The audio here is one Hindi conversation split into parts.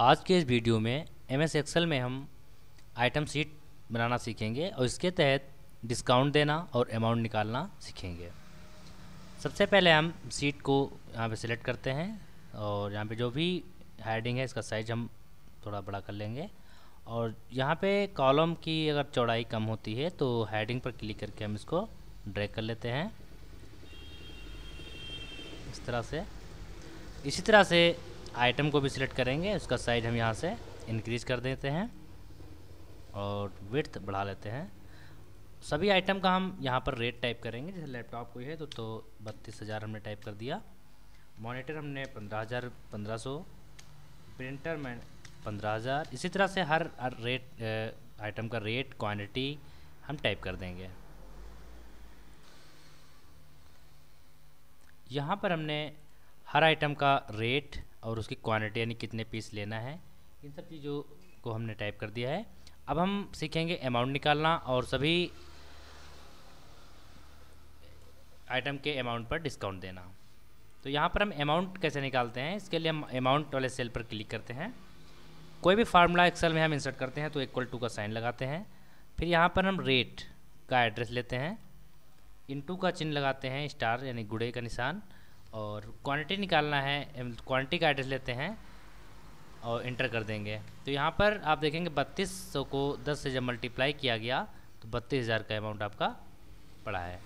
आज के इस वीडियो में एम एस एक्सल में हम आइटम सीट बनाना सीखेंगे और इसके तहत डिस्काउंट देना और अमाउंट निकालना सीखेंगे सबसे पहले हम सीट को यहाँ पे सिलेक्ट करते हैं और यहाँ पे जो भी हैडिंग है इसका साइज हम थोड़ा बड़ा कर लेंगे और यहाँ पे कॉलम की अगर चौड़ाई कम होती है तो हैडिंग पर क्लिक करके हम इसको ड्रैग कर लेते हैं इस तरह से इसी तरह से आइटम को भी सिलेक्ट करेंगे उसका साइज़ हम यहाँ से इंक्रीज़ कर देते हैं और विथ बढ़ा लेते हैं सभी आइटम का हम यहाँ पर रेट टाइप करेंगे जैसे लैपटॉप कोई है तो तो बत्तीस हज़ार हमने टाइप कर दिया मॉनिटर हमने पंद्रह हज़ार पंद्रह सौ प्रिंटर में पंद्रह हज़ार इसी तरह से हर, हर रेट आइटम का रेट क्वांटिटी हम टाइप कर देंगे यहाँ पर हमने हर आइटम का रेट और उसकी क्वांटिटी यानी कितने पीस लेना है इन सब चीज़ों को हमने टाइप कर दिया है अब हम सीखेंगे अमाउंट निकालना और सभी आइटम के अमाउंट पर डिस्काउंट देना तो यहाँ पर हम अमाउंट कैसे निकालते हैं इसके लिए हम अमाउंट वाले सेल पर क्लिक करते हैं कोई भी फार्मूला एक्सेल में हम इंसर्ट करते हैं तो इक्वल टू का साइन लगाते हैं फिर यहाँ पर हम रेट का एड्रेस लेते हैं टू का चिन्ह लगाते हैं स्टार यानी गुड़े का निशान और क्वांटिटी निकालना है क्वांटिटी का एड्रेस लेते हैं और इंटर कर देंगे तो यहाँ पर आप देखेंगे बत्तीस सौ को दस से जब मल्टीप्लाई किया गया तो बत्तीस हज़ार का अमाउंट आपका पड़ा है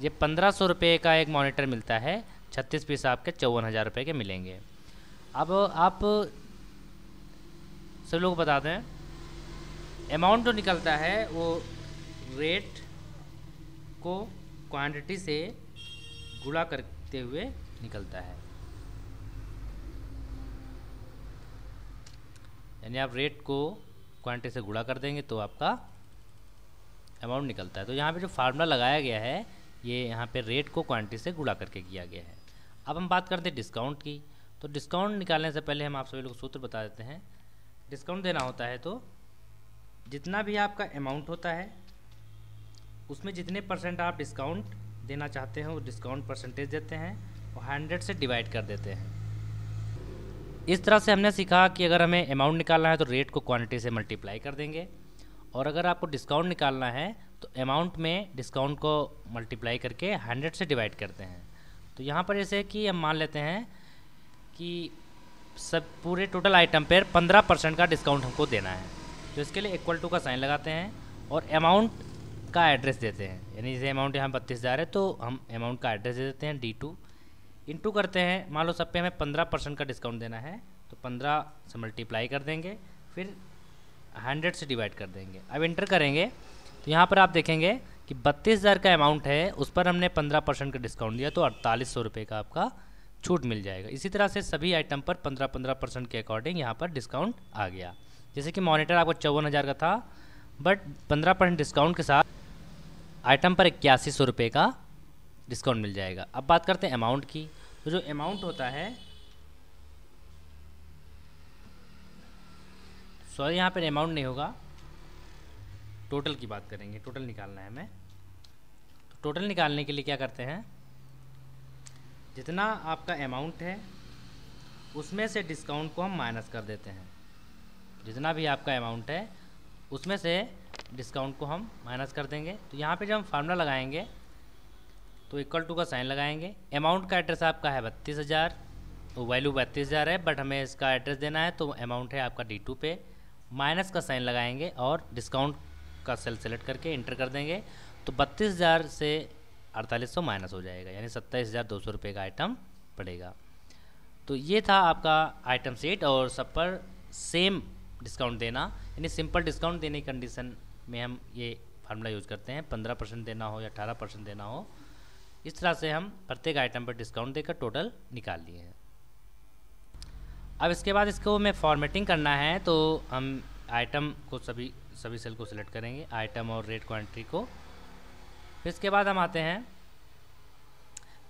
ये पंद्रह सौ रुपये का एक मॉनिटर मिलता है छत्तीस पीस आपके चौवन हज़ार रुपये के मिलेंगे अब आप सब लोग बता दें अमाउंट जो निकलता है वो रेट को क्वांटिटी से गुड़ा कर देखते हुए निकलता है यानी आप रेट को क्वांटिटी से गुणा कर देंगे तो आपका अमाउंट निकलता है तो यहाँ पे जो फार्मूला लगाया गया है ये यहाँ पे रेट को क्वांटिटी से गुणा करके किया गया है अब हम बात करते हैं डिस्काउंट की तो डिस्काउंट निकालने से पहले हम आप सभी लोग सूत्र बता देते हैं डिस्काउंट देना होता है तो जितना भी आपका अमाउंट होता है उसमें जितने परसेंट आप डिस्काउंट देना चाहते हैं वो डिस्काउंट परसेंटेज देते हैं और हंड्रेड से डिवाइड कर देते हैं इस तरह से हमने सीखा कि अगर हमें अमाउंट निकालना है तो रेट को क्वांटिटी से मल्टीप्लाई कर देंगे और अगर आपको डिस्काउंट निकालना है तो अमाउंट में डिस्काउंट को मल्टीप्लाई करके हंड्रेड से डिवाइड करते हैं तो यहाँ पर जैसे कि हम मान लेते हैं कि सब पूरे टोटल आइटम पर पंद्रह परसेंट का डिस्काउंट हमको देना है तो इसके लिए इक्वल टू का साइन लगाते हैं और अमाउंट का एड्रेस देते हैं यानी जैसे अमाउंट यहाँ बत्तीस हज़ार है तो हम अमाउंट का एड्रेस दे देते हैं डी टू इंटू करते हैं मान लो सब पे हमें पंद्रह परसेंट का डिस्काउंट देना है तो पंद्रह से मल्टीप्लाई कर देंगे फिर हंड्रेड से डिवाइड कर देंगे अब इंटर करेंगे तो यहाँ पर आप देखेंगे कि बत्तीस हज़ार का अमाउंट है उस पर हमने पंद्रह परसेंट का डिस्काउंट दिया तो अड़तालीस सौ रुपये का आपका छूट मिल जाएगा इसी तरह से सभी आइटम पर पंद्रह पंद्रह परसेंट के अकॉर्डिंग यहाँ पर डिस्काउंट आ गया जैसे कि मॉनिटर आपको चौवन हज़ार का था बट पंद्रह परसेंट डिस्काउंट के साथ आइटम पर इक्यासी सौ रुपये का डिस्काउंट मिल जाएगा अब बात करते हैं अमाउंट की तो जो अमाउंट होता है सॉरी यहाँ पर अमाउंट नहीं होगा टोटल की बात करेंगे टोटल निकालना है हमें तो टोटल निकालने के लिए क्या करते हैं जितना आपका अमाउंट है उसमें से डिस्काउंट को हम माइनस कर देते हैं जितना भी आपका अमाउंट है उसमें से डिस्काउंट को हम माइनस कर देंगे तो यहाँ पे जब हम फार्मूला लगाएंगे तो इक्वल टू का साइन लगाएंगे अमाउंट का एड्रेस आपका है बत्तीस हज़ार तो वैल्यू बत्तीस हज़ार है बट हमें इसका एड्रेस देना है तो अमाउंट है आपका डी टू पे माइनस का साइन लगाएंगे और डिस्काउंट का सेल सेलेक्ट करके इंटर कर देंगे तो बत्तीस हज़ार से अड़तालीस सौ माइनस हो जाएगा यानी सत्ताईस हज़ार दो सौ रुपये का आइटम पड़ेगा तो ये था आपका आइटम सेट और सब पर सेम डिस्काउंट देना यानी सिंपल डिस्काउंट देने की कंडीशन में हम ये फार्मूला यूज़ करते हैं पंद्रह परसेंट देना हो या अठारह परसेंट देना हो इस तरह से हम प्रत्येक आइटम पर डिस्काउंट देकर टोटल निकाल लिए हैं अब इसके बाद इसको हमें फॉर्मेटिंग करना है तो हम आइटम को सभी सभी सेल को सिलेक्ट करेंगे आइटम और रेट क्वान्टिटी को फिर इसके बाद हम आते हैं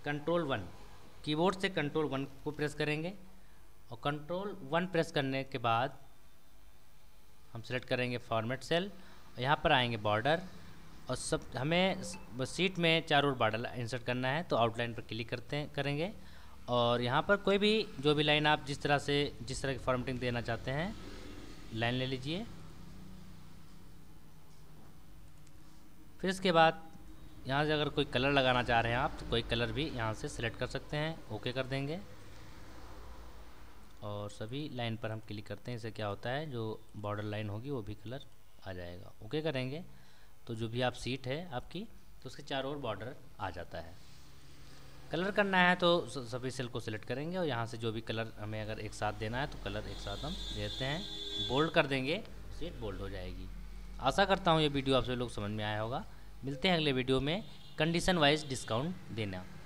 कंट्रोल वन कीबोर्ड से कंट्रोल वन को प्रेस करेंगे और कंट्रोल वन प्रेस करने के बाद हम सेलेक्ट करेंगे फॉर्मेट सेल यहाँ पर आएंगे बॉर्डर और सब हमें सीट में चारों ओर बॉर्डर इंसर्ट करना है तो आउटलाइन पर क्लिक करते हैं करेंगे और यहाँ पर कोई भी जो भी लाइन आप जिस तरह से जिस तरह की फॉर्मेटिंग देना चाहते हैं लाइन ले लीजिए फिर इसके बाद यहाँ से अगर कोई कलर लगाना चाह रहे हैं आप तो कोई कलर भी यहाँ से सेलेक्ट कर सकते हैं ओके कर देंगे और सभी लाइन पर हम क्लिक करते हैं इससे क्या होता है जो बॉर्डर लाइन होगी वो भी कलर आ जाएगा ओके करेंगे तो जो भी आप सीट है आपकी तो उसके चार ओर बॉर्डर आ जाता है कलर करना है तो सभी सेल को सिलेक्ट करेंगे और यहाँ से जो भी कलर हमें अगर एक साथ देना है तो कलर एक साथ हम देते हैं बोल्ड कर देंगे सीट बोल्ड हो जाएगी आशा करता हूँ ये वीडियो आप सभी लोग समझ में आया होगा मिलते हैं अगले वीडियो में कंडीशन वाइज डिस्काउंट देना